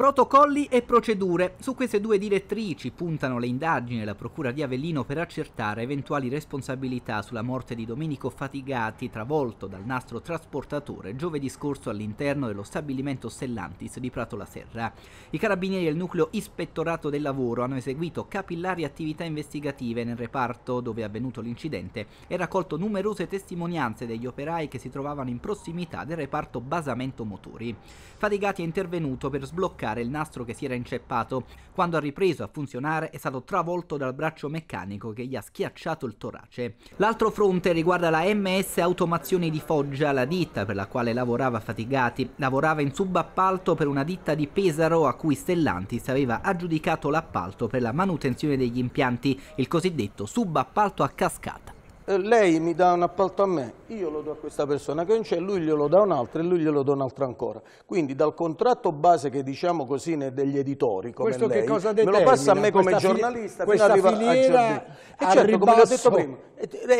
Protocolli e procedure. Su queste due direttrici puntano le indagini e la Procura di Avellino per accertare eventuali responsabilità sulla morte di Domenico Fatigati, travolto dal nastro trasportatore giovedì scorso all'interno dello stabilimento Stellantis di Prato la Serra. I carabinieri del nucleo ispettorato del lavoro hanno eseguito capillari attività investigative nel reparto dove è avvenuto l'incidente e raccolto numerose testimonianze degli operai che si trovavano in prossimità del reparto basamento motori. Fatigati è intervenuto per sbloccare stirare il nastro che si era inceppato. Quando ha ripreso a funzionare è stato travolto dal braccio meccanico che gli ha schiacciato il torace. L'altro fronte riguarda la MS Automazioni di Foggia, la ditta per la quale lavorava Fatigati. Lavorava in subappalto per una ditta di Pesaro a cui Stellantis aveva aggiudicato l'appalto per la manutenzione degli impianti, il cosiddetto subappalto a cascata. Eh, lei mi dà un appalto a me, io lo do a questa persona che non c'è, lui glielo dà un'altra e lui glielo dà un'altra ancora. Quindi dal contratto base che diciamo così degli editori, come Questo lei, me lo passa a me come giornalista, fino ad arrivare a Giordino. E certo, come l'ho detto prima,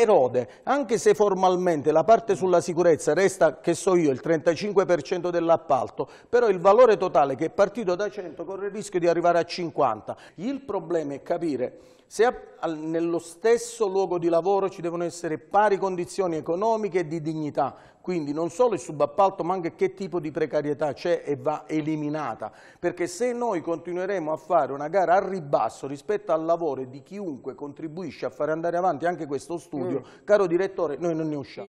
erode, anche se formalmente la parte sulla sicurezza resta, che so io, il 35% dell'appalto, però il valore totale che è partito da 100 corre il rischio di arrivare a 50. Il problema è capire se nello stesso luogo di lavoro ci devono essere pari condizioni economiche, economica e di dignità, quindi non solo il subappalto ma anche che tipo di precarietà c'è e va eliminata, perché se noi continueremo a fare una gara al ribasso rispetto al lavoro di chiunque contribuisce a fare andare avanti anche questo studio, mm. caro direttore, noi non ne usciamo.